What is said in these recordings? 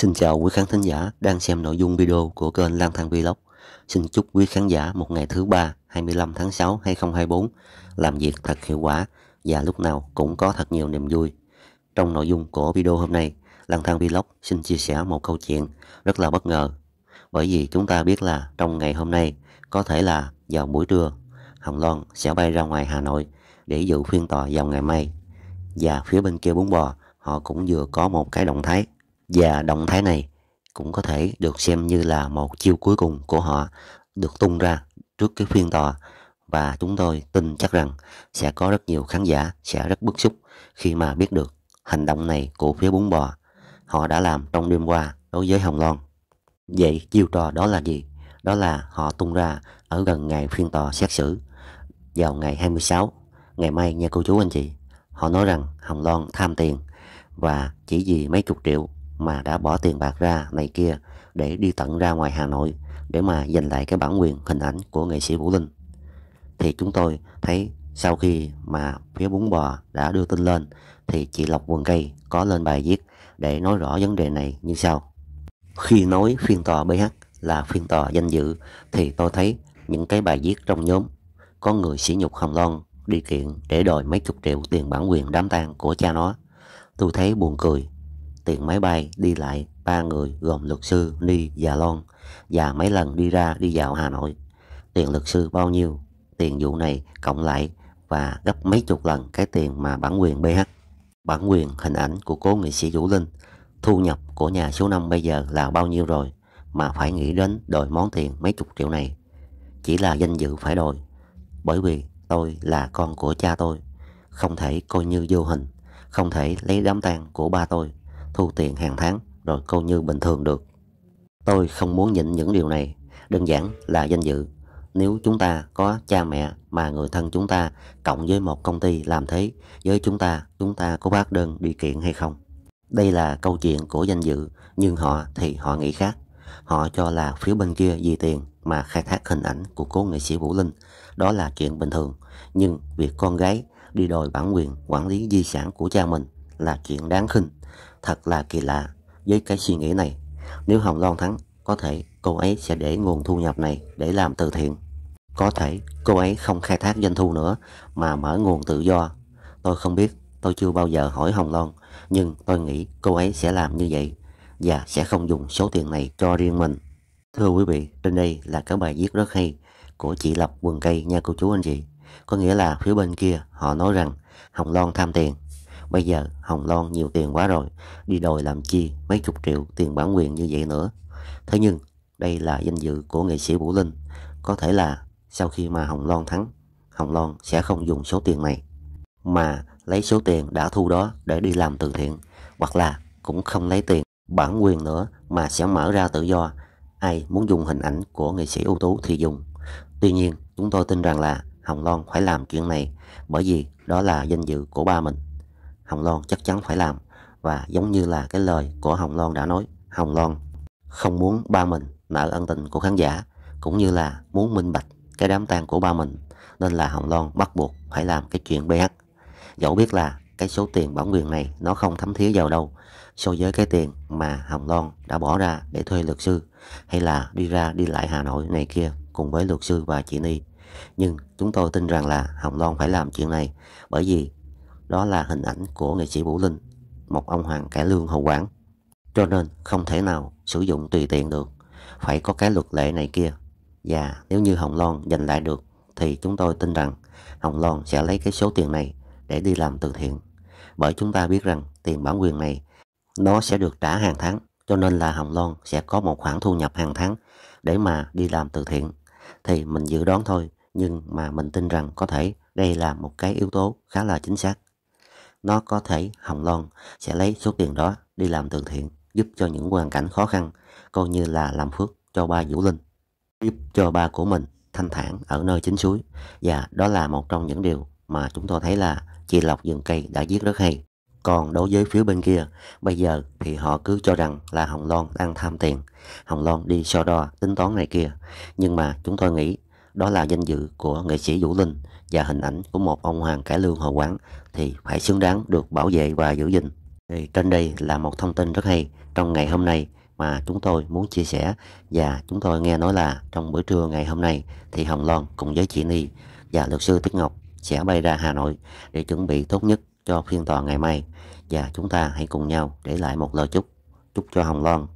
Xin chào quý khán thính giả đang xem nội dung video của kênh Lang Thang Vlog. Xin chúc quý khán giả một ngày thứ ba 25 tháng 6 2024 làm việc thật hiệu quả và lúc nào cũng có thật nhiều niềm vui. Trong nội dung của video hôm nay, Lang Thang Vlog xin chia sẻ một câu chuyện rất là bất ngờ. Bởi vì chúng ta biết là trong ngày hôm nay, có thể là vào buổi trưa, Hồng Loan sẽ bay ra ngoài Hà Nội để dự phiên tòa vào ngày mai. Và phía bên kia bún bò, họ cũng vừa có một cái động thái và động thái này cũng có thể được xem như là một chiêu cuối cùng của họ được tung ra trước cái phiên tòa và chúng tôi tin chắc rằng sẽ có rất nhiều khán giả sẽ rất bức xúc khi mà biết được hành động này của phía bún bò họ đã làm trong đêm qua đối với Hồng Loan. Vậy chiêu trò đó là gì? Đó là họ tung ra ở gần ngày phiên tòa xét xử vào ngày 26, ngày mai nha cô chú anh chị. Họ nói rằng Hồng Loan tham tiền và chỉ vì mấy chục triệu mà đã bỏ tiền bạc ra này kia để đi tận ra ngoài Hà Nội để mà giành lại cái bản quyền hình ảnh của nghệ sĩ Vũ Linh. Thì chúng tôi thấy sau khi mà phía bún bò đã đưa tin lên thì chị Lộc Quần Cây có lên bài viết để nói rõ vấn đề này như sau. Khi nói phiên tòa BH là phiên tòa danh dự thì tôi thấy những cái bài viết trong nhóm có người sỉ nhục Hồng Loan đi kiện để đòi mấy chục triệu tiền bản quyền đám tang của cha nó. Tôi thấy buồn cười tiền máy bay đi lại ba người gồm luật sư Ni và Lon và mấy lần đi ra đi vào Hà Nội. Tiền luật sư bao nhiêu? Tiền vụ này cộng lại và gấp mấy chục lần cái tiền mà bản quyền BH, bản quyền hình ảnh của cố nghệ sĩ Vũ Linh, thu nhập của nhà số 5 bây giờ là bao nhiêu rồi mà phải nghĩ đến đòi món tiền mấy chục triệu này. Chỉ là danh dự phải đòi, bởi vì tôi là con của cha tôi, không thể coi như vô hình, không thể lấy đám tang của ba tôi thu tiền hàng tháng rồi cô như bình thường được. Tôi không muốn nhịn những điều này, đơn giản là danh dự. Nếu chúng ta có cha mẹ mà người thân chúng ta cộng với một công ty làm thế với chúng ta, chúng ta có bác đơn đi kiện hay không? Đây là câu chuyện của danh dự, nhưng họ thì họ nghĩ khác. Họ cho là phía bên kia vì tiền mà khai thác hình ảnh của cố nghệ sĩ Vũ Linh. Đó là chuyện bình thường, nhưng việc con gái đi đòi bản quyền quản lý di sản của cha mình là chuyện đáng khinh. Thật là kỳ lạ với cái suy nghĩ này. Nếu Hồng Loan thắng, có thể cô ấy sẽ để nguồn thu nhập này để làm từ thiện. Có thể cô ấy không khai thác doanh thu nữa mà mở nguồn tự do. Tôi không biết, tôi chưa bao giờ hỏi Hồng Loan, nhưng tôi nghĩ cô ấy sẽ làm như vậy và sẽ không dùng số tiền này cho riêng mình. Thưa quý vị, trên đây là cái bài viết rất hay của chị Lập Quần Cây nha cô chú anh chị. Có nghĩa là phía bên kia họ nói rằng Hồng Loan tham tiền Bây giờ Hồng Loan nhiều tiền quá rồi, đi đòi làm chi mấy chục triệu tiền bản quyền như vậy nữa. Thế nhưng đây là danh dự của nghệ sĩ Vũ Linh. Có thể là sau khi mà Hồng Loan thắng, Hồng Loan sẽ không dùng số tiền này mà lấy số tiền đã thu đó để đi làm từ thiện hoặc là cũng không lấy tiền bản quyền nữa mà sẽ mở ra tự do ai muốn dùng hình ảnh của nghệ sĩ ưu tú thì dùng. Tuy nhiên, chúng tôi tin rằng là Hồng Loan phải làm chuyện này bởi vì đó là danh dự của ba mình. Hồng Loan chắc chắn phải làm và giống như là cái lời của Hồng Loan đã nói, Hồng Loan không muốn ba mình nợ ân tình của khán giả cũng như là muốn minh bạch cái đám tang của ba mình nên là Hồng Loan bắt buộc phải làm cái chuyện BH. Dẫu biết là cái số tiền bản quyền này nó không thấm thía vào đâu so với cái tiền mà Hồng Loan đã bỏ ra để thuê luật sư hay là đi ra đi lại Hà Nội này kia cùng với luật sư và chị Ni. Nhưng chúng tôi tin rằng là Hồng Loan phải làm chuyện này bởi vì đó là hình ảnh của nghệ sĩ Vũ Linh, một ông hoàng cải lương hậu quản. Cho nên không thể nào sử dụng tùy tiện được, phải có cái luật lệ này kia. Và nếu như Hồng Loan giành lại được thì chúng tôi tin rằng Hồng Loan sẽ lấy cái số tiền này để đi làm từ thiện. Bởi chúng ta biết rằng tiền bản quyền này nó sẽ được trả hàng tháng cho nên là Hồng Loan sẽ có một khoản thu nhập hàng tháng để mà đi làm từ thiện. Thì mình dự đoán thôi nhưng mà mình tin rằng có thể đây là một cái yếu tố khá là chính xác nó có thể hồng loan sẽ lấy số tiền đó đi làm từ thiện giúp cho những hoàn cảnh khó khăn coi như là làm phước cho ba Vũ Linh giúp cho ba của mình thanh thản ở nơi chính suối và đó là một trong những điều mà chúng tôi thấy là chị Lộc dừng cây đã viết rất hay còn đối với phía bên kia bây giờ thì họ cứ cho rằng là Hồng Loan đang tham tiền Hồng Loan đi so đo tính toán này kia nhưng mà chúng tôi nghĩ đó là danh dự của nghệ sĩ Vũ Linh và hình ảnh của một ông hoàng cải lương hồ quán thì phải xứng đáng được bảo vệ và giữ gìn. Thì trên đây là một thông tin rất hay trong ngày hôm nay mà chúng tôi muốn chia sẻ và chúng tôi nghe nói là trong bữa trưa ngày hôm nay thì Hồng Loan cùng với chị Ni và luật sư Tiết Ngọc sẽ bay ra Hà Nội để chuẩn bị tốt nhất cho phiên tòa ngày mai và chúng ta hãy cùng nhau để lại một lời chúc chúc cho Hồng Loan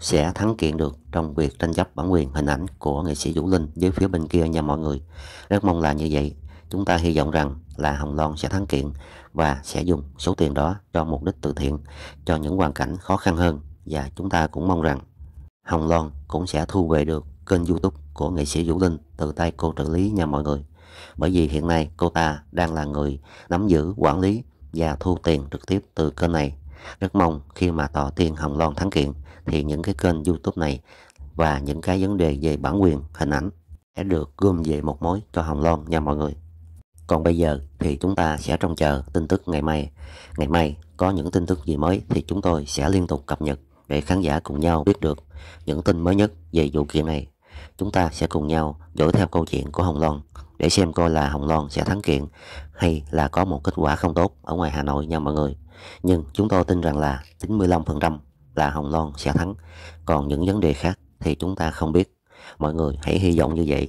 sẽ thắng kiện được trong việc tranh chấp bản quyền hình ảnh của nghệ sĩ Vũ Linh dưới phía bên kia nha mọi người. Rất mong là như vậy. Chúng ta hy vọng rằng là Hồng Loan sẽ thắng kiện và sẽ dùng số tiền đó cho mục đích từ thiện cho những hoàn cảnh khó khăn hơn và chúng ta cũng mong rằng Hồng Loan cũng sẽ thu về được kênh YouTube của nghệ sĩ Vũ Linh từ tay cô trợ lý nha mọi người. Bởi vì hiện nay cô ta đang là người nắm giữ quản lý và thu tiền trực tiếp từ kênh này. Rất mong khi mà tòa tiên Hồng Loan thắng kiện thì những cái kênh YouTube này và những cái vấn đề về bản quyền hình ảnh sẽ được gom về một mối cho Hồng Loan nha mọi người. Còn bây giờ thì chúng ta sẽ trông chờ tin tức ngày mai. Ngày mai có những tin tức gì mới thì chúng tôi sẽ liên tục cập nhật để khán giả cùng nhau biết được những tin mới nhất về vụ kiện này. Chúng ta sẽ cùng nhau dõi theo câu chuyện của Hồng Loan để xem coi là Hồng Loan sẽ thắng kiện hay là có một kết quả không tốt ở ngoài Hà Nội nha mọi người. Nhưng chúng tôi tin rằng là 95% là Hồng Loan sẽ thắng. Còn những vấn đề khác thì chúng ta không biết. Mọi người hãy hy vọng như vậy.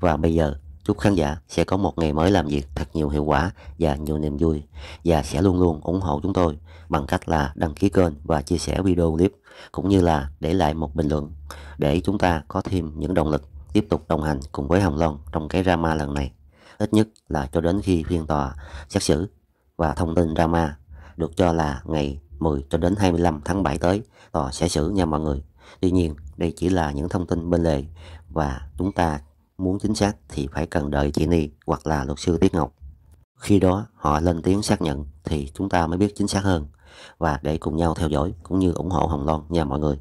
Và bây giờ, chúc khán giả sẽ có một ngày mới làm việc thật nhiều hiệu quả và nhiều niềm vui và sẽ luôn luôn ủng hộ chúng tôi bằng cách là đăng ký kênh và chia sẻ video clip cũng như là để lại một bình luận để chúng ta có thêm những động lực tiếp tục đồng hành cùng với Hồng Loan trong cái drama lần này. Ít nhất là cho đến khi phiên tòa xét xử và thông tin drama được cho là ngày 10 cho đến 25 tháng 7 tới tòa ờ, sẽ xử nha mọi người. Tuy nhiên, đây chỉ là những thông tin bên lề và chúng ta muốn chính xác thì phải cần đợi chị Ni hoặc là luật sư Tiết Ngọc. Khi đó họ lên tiếng xác nhận thì chúng ta mới biết chính xác hơn và để cùng nhau theo dõi cũng như ủng hộ Hồng Loan nha mọi người.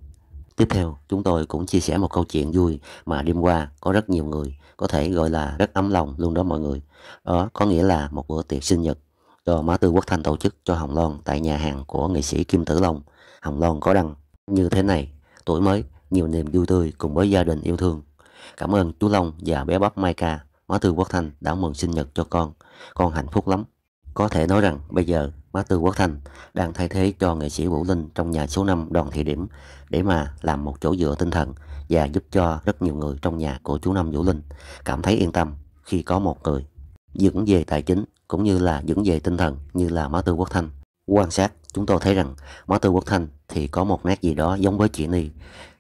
Tiếp theo, chúng tôi cũng chia sẻ một câu chuyện vui mà đêm qua có rất nhiều người có thể gọi là rất ấm lòng luôn đó mọi người. Đó có nghĩa là một bữa tiệc sinh nhật do Mã Tư Quốc Thanh tổ chức cho Hồng Loan tại nhà hàng của nghệ sĩ Kim Tử Long. Hồng Loan có đăng như thế này, tuổi mới, nhiều niềm vui tươi cùng với gia đình yêu thương. Cảm ơn chú Long và bé bắp Mai Ca, Má Tư Quốc Thanh đã mừng sinh nhật cho con. Con hạnh phúc lắm. Có thể nói rằng bây giờ Má Tư Quốc Thanh đang thay thế cho nghệ sĩ Vũ Linh trong nhà số 5 đoàn thị điểm để mà làm một chỗ dựa tinh thần và giúp cho rất nhiều người trong nhà của chú Năm Vũ Linh cảm thấy yên tâm khi có một người. Dưỡng về tài chính, cũng như là dẫn về tinh thần như là Mã Tư Quốc Thanh. Quan sát, chúng tôi thấy rằng Mã Tư Quốc Thanh thì có một nét gì đó giống với chị Ni,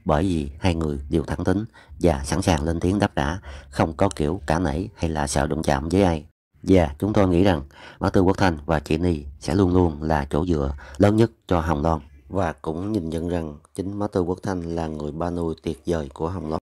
bởi vì hai người đều thẳng tính và sẵn sàng lên tiếng đáp trả, không có kiểu cả nảy hay là sợ đụng chạm với ai. Và chúng tôi nghĩ rằng Mã Tư Quốc Thanh và chị Ni sẽ luôn luôn là chỗ dựa lớn nhất cho Hồng Loan. Và cũng nhìn nhận rằng chính Mã Tư Quốc Thanh là người ba nuôi tuyệt vời của Hồng Loan.